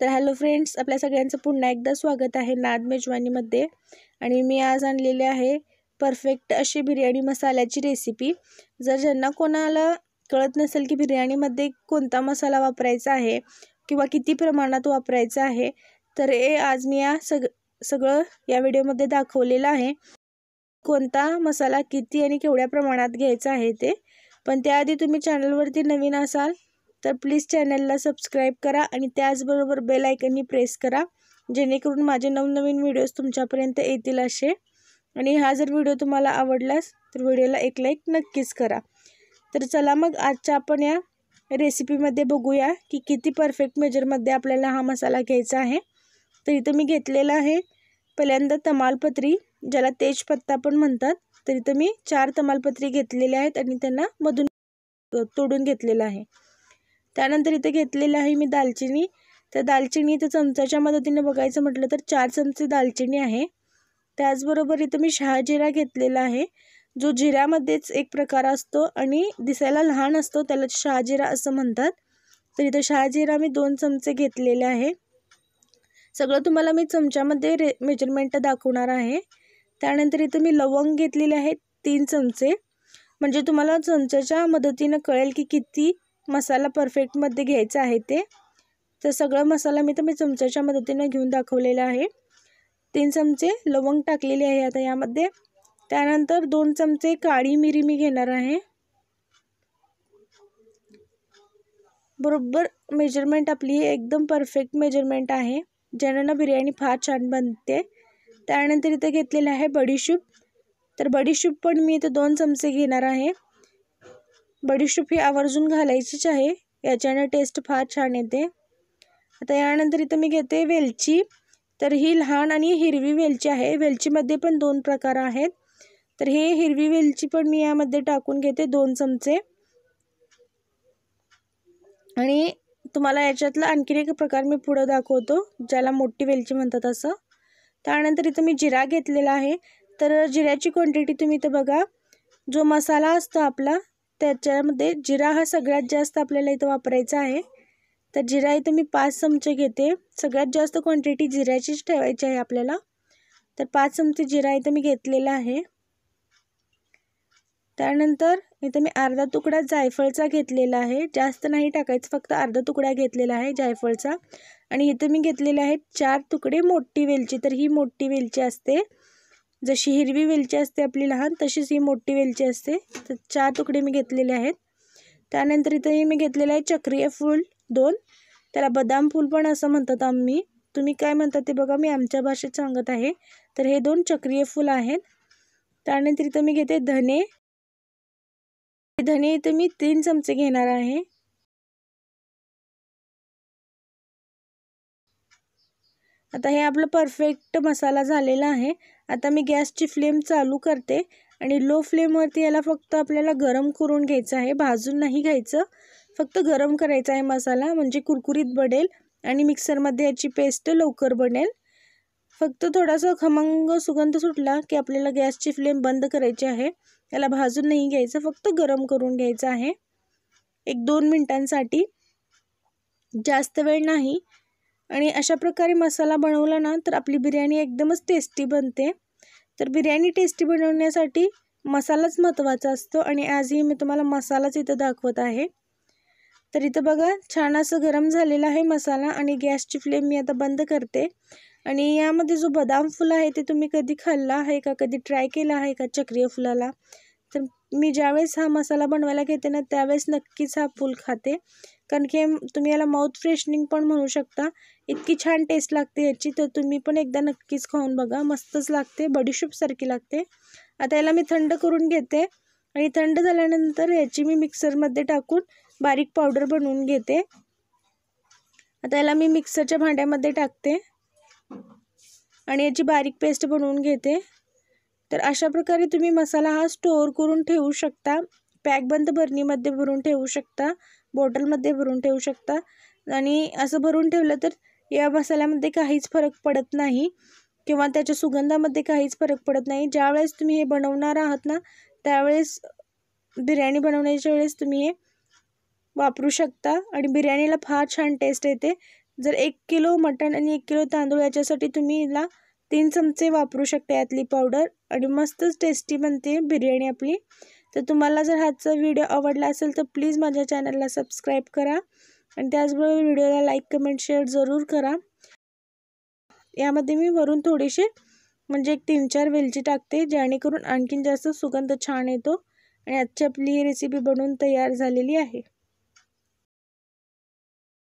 तर hello friends आपल्या सगळ्यांचं पुन्हा एकदा स्वागत आहे नाद मेजवानीमध्ये आणि मी आज आणलेले आहे परफेक्ट अशी बिर्याणी मसाल्याची रेसिपी जर ज्यांना कोणाला कळत नसेल की बिर्याणीमध्ये कोणता मसाला वापरायचा आहे किंवा किती प्रमाणात वापरायचा आहे तर हे आज मी या सग सगळं या व्हिडिओमध्ये दाखवलेलं आहे कोणता मसाला किती आणि केवढ्या प्रमाणात घ्यायचा आहे ते पण त्याआधी तुम्ही चॅनलवरती नवीन असाल तर प्लीज चॅनलला सबस्क्राईब करा आणि त्याचबरोबर बेल प्रेस करा जेणेकरून माझे नवनवीन व्हिडिओज तुमच्यापर्यंत येतील असे आणि हा जर व्हिडिओ तुम्हाला आवडलास तर व्हिडिओला एक लाईक नक्कीच करा तर चला मग आजच्या आपण या रेसिपीमध्ये बघूया की किती परफेक्ट मेजरमध्ये आपल्याला हा मसाला घ्यायचा आहे तर इथं मी घेतलेला आहे पहिल्यांदा तमालपत्री ज्याला तेजपत्ता पण म्हणतात तर इथं मी चार तमालपत्री घेतलेल्या आहेत आणि त्यांना मधून तोडून घेतलेला आहे त्यानंतर इथे घेतलेलं आहे मी दालचिनी तर दालचिनी इथं चमचाच्या मदतीने बघायचं म्हटलं तर चार चमचे दालचिनी आहे त्याचबरोबर इथं मी शहाजिरा घेतलेला आहे जो जिऱ्यामध्येच एक प्रकार असतो आणि दिसायला लहान असतो त्याला शहाजिरा असं म्हणतात तर इथं शहाजिरा मी दोन चमचे घेतलेले आहे सगळं तुम्हाला मी चमच्यामध्ये रे मेजरमेंट दाखवणार आहे त्यानंतर इथं मी लवंग घेतलेले आहेत तीन चमचे म्हणजे तुम्हाला चमच्याच्या मदतीनं कळेल की किती मसाला परफेक्टमध्ये घ्यायचा आहे ते तर सगळं मसाला मी तर मी चमच्याच्या मदतीनं घेऊन दाखवलेला आहे तीन चमचे लवंग टाकलेली आहे आता यामध्ये त्यानंतर दोन चमचे काळी मिरी मी घेणार आहे बरोबर मेजरमेंट आपली एकदम परफेक्ट मेजरमेंट आहे ज्यानं बिर्याणी फार छान बनते त्यानंतर इथे घेतलेलं आहे बडीशूप तर बडीशूप पण मी इथं दोन चमचे घेणार आहे बडीशुपी आवर्जून घालायचीच आहे याच्याने टेस्ट फार छान येते आता यानंतर इथं मी घेते वेलची तर ही लहान आणि हिरवी वेलची आहे वेलचीमध्ये पण दोन प्रकार आहेत तर हे हिरवी वेलची पण मी यामध्ये टाकून घेते दोन चमचे आणि तुम्हाला याच्यातला आणखीन एक प्रकार मी पुढं दाखवतो ज्याला मोठी वेलची म्हणतात असं त्यानंतर इथं मी जिरा घेतलेला आहे तर जिऱ्याची क्वांटिटी तुम्ही इथं बघा जो मसाला असतो आपला त्याच्यामध्ये जिरा हा सगळ्यात जास्त आपल्याला इथं वापरायचा आहे तर जिरा इथं मी पाच चमचे घेते सगळ्यात जास्त क्वांटिटी जिऱ्याचीच ठेवायची आहे आपल्याला तर पाच चमचे जिरा इथं मी घेतलेला आहे त्यानंतर इथं मी अर्धा तुकडा जायफळचा घेतलेला आहे जास्त नाही टाकायचं फक्त अर्धा तुकडा घेतलेला आहे जायफळचा आणि इथं मी घेतलेले आहेत चार तुकडे मोठी वेलची तर ही मोठी वेलची असते जशी हिरवी वेलची असते आपली लहान तशीच ही मोठी वेलची असते तर चार तुकडे मी घेतलेले आहेत त्यानंतर इथे मी घेतलेलं आहे चक्रीय फूल दोन त्याला बदाम फूल पण असं म्हणतात आम्ही तुम्ही काय म्हणतात ते बघा मी आमच्या भाषेत सांगत आहे तर हे दोन चक्रीय फूल आहेत त्यानंतर इथं मी घेते धने धने इथं मी तीन चमचे घेणार आहे आता हे आपलं परफेक्ट मसाला झालेला आहे आता मी गॅसची फ्लेम चालू करते आणि लो फ्लेमवरती याला फक्त आपल्याला गरम करून घ्यायचं आहे भाजून नाही घ्यायचं फक्त गरम करायचं आहे मसाला म्हणजे कुरकुरीत बडेल आणि मिक्सरमध्ये याची पेस्ट लवकर बनेल फक्त थोडासा खमंग सुगंध सुटला की आपल्याला गॅसची फ्लेम बंद करायची आहे याला भाजून नाही घ्यायचं फक्त गरम करून घ्यायचं आहे एक दोन मिनटांसाठी जास्त वेळ नाही आणि अशा प्रकारे मसाला बनवला ना तर आपली बिर्याणी एकदमच टेस्टी बनते तर बिर्याणी टेस्टी बनवण्यासाठी मसालाच महत्त्वाचा असतो आणि आजही मी तुम्हाला मसालाच इथं दाखवत आहे तर इथं बघा छान असं गरम झालेला आहे मसाला आणि गॅसची फ्लेम मी आता बंद करते आणि यामध्ये जो बदाम फुल आहे ते तुम्ही कधी खाल्ला आहे का कधी ट्राय केला आहे का चक्रीय फुलाला मी ज्यावेळेस हा मसाला बनवायला घेते ना त्यावेळेस नक्कीच हा फूल खाते कारण की तुम्ही याला माउथ फ्रेशनिंग पण म्हणू शकता इतकी छान टेस्ट लागते याची तर तुम्ही पण एकदा नक्कीच खाऊन बघा मस्तच लागते बडीशूपसारखी लागते आता याला मी थंड करून घेते आणि थंड झाल्यानंतर याची मी मिक्सरमध्ये टाकून बारीक पावडर बनवून घेते आता याला मी मिक्सरच्या भांड्यामध्ये टाकते आणि याची बारीक पेस्ट बनवून घेते तर अशा प्रकारे तुम्ही मसाला हा स्टोअर करून ठेवू शकता पॅकबंद भरणीमध्ये भरून ठेवू शकता बॉटलमध्ये भरून ठेवू शकता आणि असं भरून ठेवलं तर या मसाल्यामध्ये काहीच फरक पडत नाही किंवा त्याच्या सुगंधामध्ये काहीच फरक पडत नाही ज्यावेळेस तुम्ही हे बनवणार आहात ना त्यावेळेस बिर्याणी बनवण्याच्या वेळेस तुम्ही हे वापरू शकता आणि बिर्याणीला फार छान टेस्ट येते जर एक किलो मटण आणि एक किलो तांदूळ याच्यासाठी तुम्ही हिला तीन चमचे वापरू शकते यातली पावडर आणि मस्तच टेस्टी बनते बिर्याणी आपली तर तुम्हाला जर हाचा व्हिडिओ आवडला असेल तर प्लीज माझ्या चॅनलला सबस्क्राईब करा आणि त्याचबरोबर व्हिडिओला लाईक कमेंट शेअर जरूर करा यामध्ये मी वरून थोडेसे म्हणजे एक तीन चार वेलची टाकते जेणेकरून आणखीन जास्त सुगंध छान येतो आणि आजची आपली ही रेसिपी बनवून तयार झालेली आहे